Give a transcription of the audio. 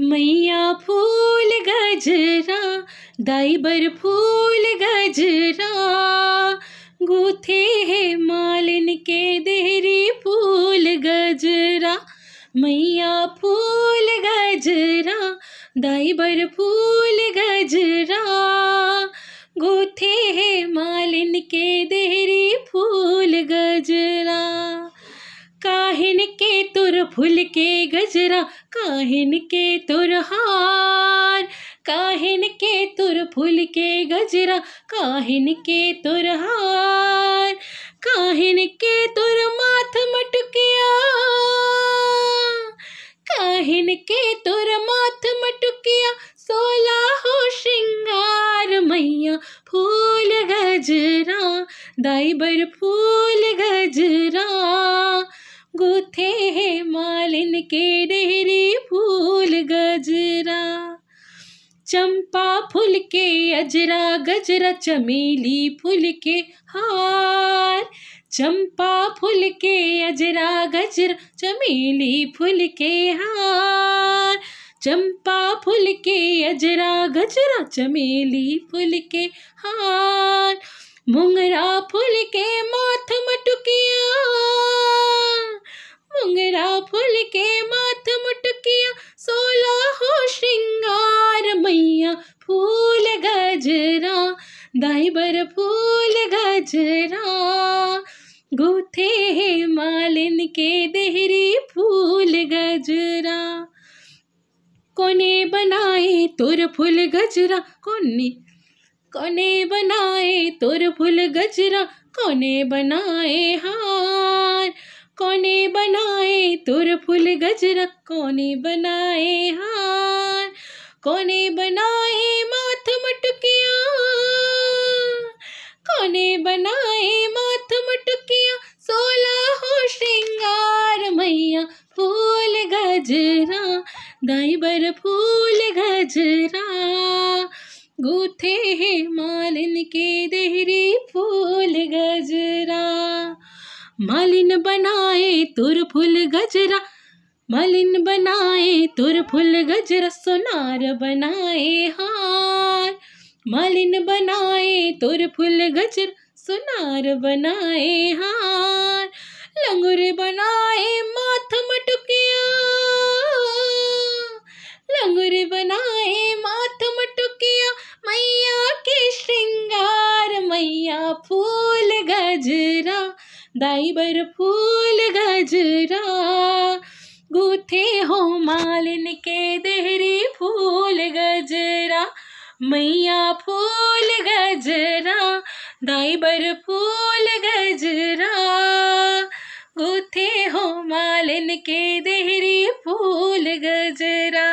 मैया फूल गजरा दाई बर फूल गजरा गूथे है मालिन के देरी फूल गजरा मैया फूल गजरा दाई बर फूल गजरा गूथे है मालिन के देरी फूल गजरा काहिन के तुर फूल के गजरा काहिन के तुरहार काहिन के तुर फूल के गजरा काहिन के तुरहार काहिन के तुर माथ मटकिया काहिन के तुर माथ मटकिया सोला हो श्रृंगार मैया फूल गजरा दाइबर फूल गजरा गुथे है मालिन के डेरे चंपा फूल के अजरा गजरा चमेली फूल के हार चंपा फूल के अजरा गजरा चमेली फूल के हार चंपा फूल के अजरा गजरा चमेली फूल के हार मुंगरा फूल के माथ मटुकिया मुंगरा फूल के माथ मटुकिया सोला गजरा दाई बर फूल गजरा गुथे है मालिन के देहरी फूल गजरा कोने बनाए तुर फूल गजरा कोने कोने बनाए तुर फूल गजरा कोने बनाए हार कोने बनाए तुर फूल गजरा कोने बनाए हार कोने बनाए माथ मटके दाई बर फूल गजरा गूथे है मालिन के देहरी फूल गजरा मालिन बनाए तुर फूल गजरा मलिन बनाए तुर फूल गजरा सोनार बनाए हार मलिन बनाए तुर फूल गजरा सोनार बनाए हार लंगुर बनाए दाई बर फूल गजरा गुथे हो मालिन के देहरी फूल गजरा मैया फूल गजरा दाई बर फूल गजरा गुथे हो मालिन के देहरी फूल गजरा